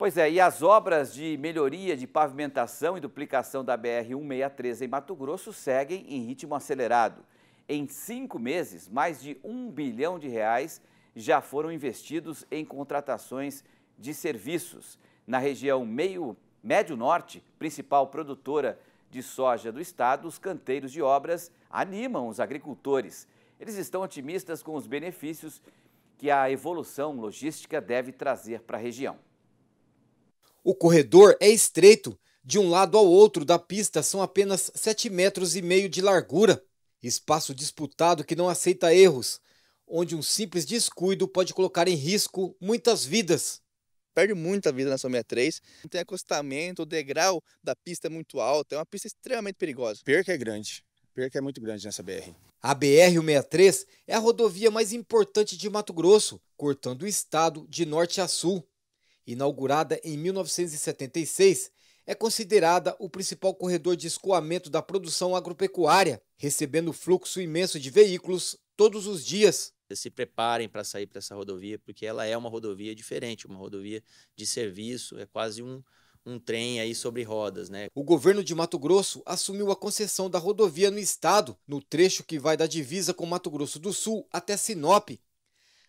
Pois é, e as obras de melhoria de pavimentação e duplicação da BR-163 em Mato Grosso seguem em ritmo acelerado. Em cinco meses, mais de um bilhão de reais já foram investidos em contratações de serviços. Na região meio, Médio Norte, principal produtora de soja do estado, os canteiros de obras animam os agricultores. Eles estão otimistas com os benefícios que a evolução logística deve trazer para a região. O corredor é estreito, de um lado ao outro da pista são apenas 7,5 metros e meio de largura, espaço disputado que não aceita erros, onde um simples descuido pode colocar em risco muitas vidas. Perde muita vida na sua 63, tem acostamento, o degrau da pista é muito alto, é uma pista extremamente perigosa. Perca é grande, perca é muito grande nessa BR. A BR-163 é a rodovia mais importante de Mato Grosso, cortando o estado de norte a sul. Inaugurada em 1976, é considerada o principal corredor de escoamento da produção agropecuária, recebendo fluxo imenso de veículos todos os dias. Se preparem para sair para essa rodovia, porque ela é uma rodovia diferente, uma rodovia de serviço, é quase um, um trem aí sobre rodas, né? O governo de Mato Grosso assumiu a concessão da rodovia no estado, no trecho que vai da divisa com Mato Grosso do Sul até Sinop.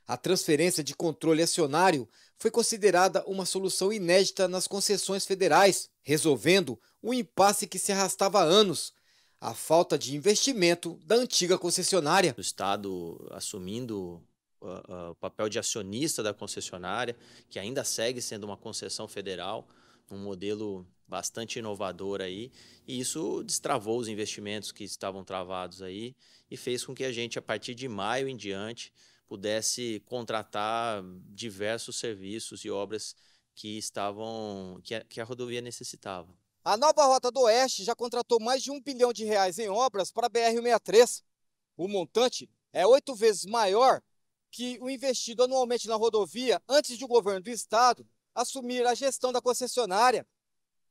A transferência de controle acionário foi considerada uma solução inédita nas concessões federais, resolvendo um impasse que se arrastava há anos. A falta de investimento da antiga concessionária. O Estado assumindo ah, ah, o papel de acionista da concessionária, que ainda segue sendo uma concessão federal, um modelo bastante inovador aí, e isso destravou os investimentos que estavam travados aí e fez com que a gente, a partir de maio em diante, pudesse contratar diversos serviços e obras que estavam que a, que a rodovia necessitava. A nova Rota do Oeste já contratou mais de um bilhão de reais em obras para a BR-163. O montante é oito vezes maior que o investido anualmente na rodovia antes de o governo do estado assumir a gestão da concessionária.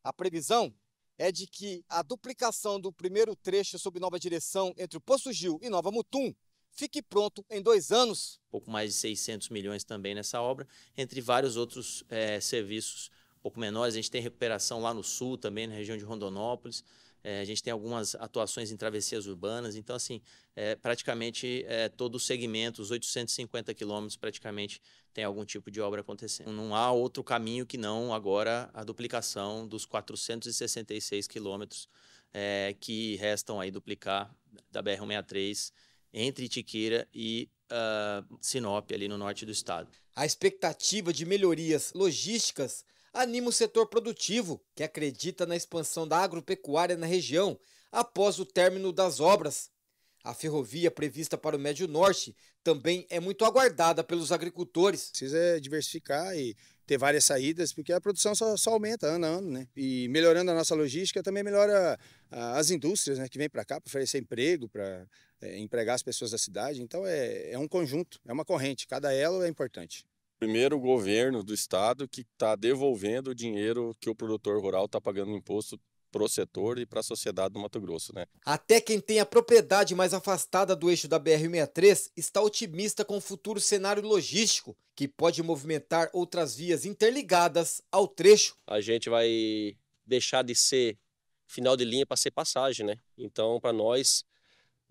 A previsão é de que a duplicação do primeiro trecho sob nova direção entre o Poço Gil e Nova Mutum fique pronto em dois anos. Pouco mais de 600 milhões também nessa obra, entre vários outros é, serviços um pouco menores. A gente tem recuperação lá no sul também, na região de Rondonópolis. É, a gente tem algumas atuações em travessias urbanas. Então, assim, é, praticamente é, todo o segmento, os 850 quilômetros, praticamente tem algum tipo de obra acontecendo. Não há outro caminho que não agora a duplicação dos 466 quilômetros eh, que restam aí duplicar da BR-163 entre Itiqueira e uh, Sinop, ali no norte do estado. A expectativa de melhorias logísticas anima o setor produtivo, que acredita na expansão da agropecuária na região após o término das obras. A ferrovia prevista para o Médio Norte também é muito aguardada pelos agricultores. Precisa diversificar e ter várias saídas, porque a produção só, só, aumenta ano a ano, né? E melhorando a nossa logística também melhora ah, as indústrias né, que vêm para cá para oferecer emprego, para é, empregar as pessoas da cidade. Então é, é um conjunto, é uma corrente, cada elo é importante. Primeiro, o governo do estado que está devolvendo o dinheiro que o produtor rural está pagando imposto para o setor e para a sociedade do Mato Grosso. Né? Até quem tem a propriedade mais afastada do eixo da BR-63 está otimista com o futuro cenário logístico, que pode movimentar outras vias interligadas ao trecho. A gente vai deixar de ser final de linha para ser passagem, né? Então, para nós,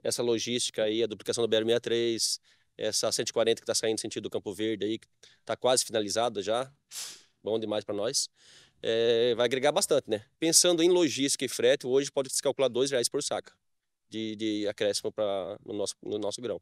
essa logística aí, a duplicação da BR-63, essa 140 que está saindo sentido do Campo Verde aí, que está quase finalizada já, bom demais para nós é, vai agregar bastante, né? Pensando em logística e frete, hoje pode se calcular dois reais por saca de, de acréscimo para no nosso, no nosso grão.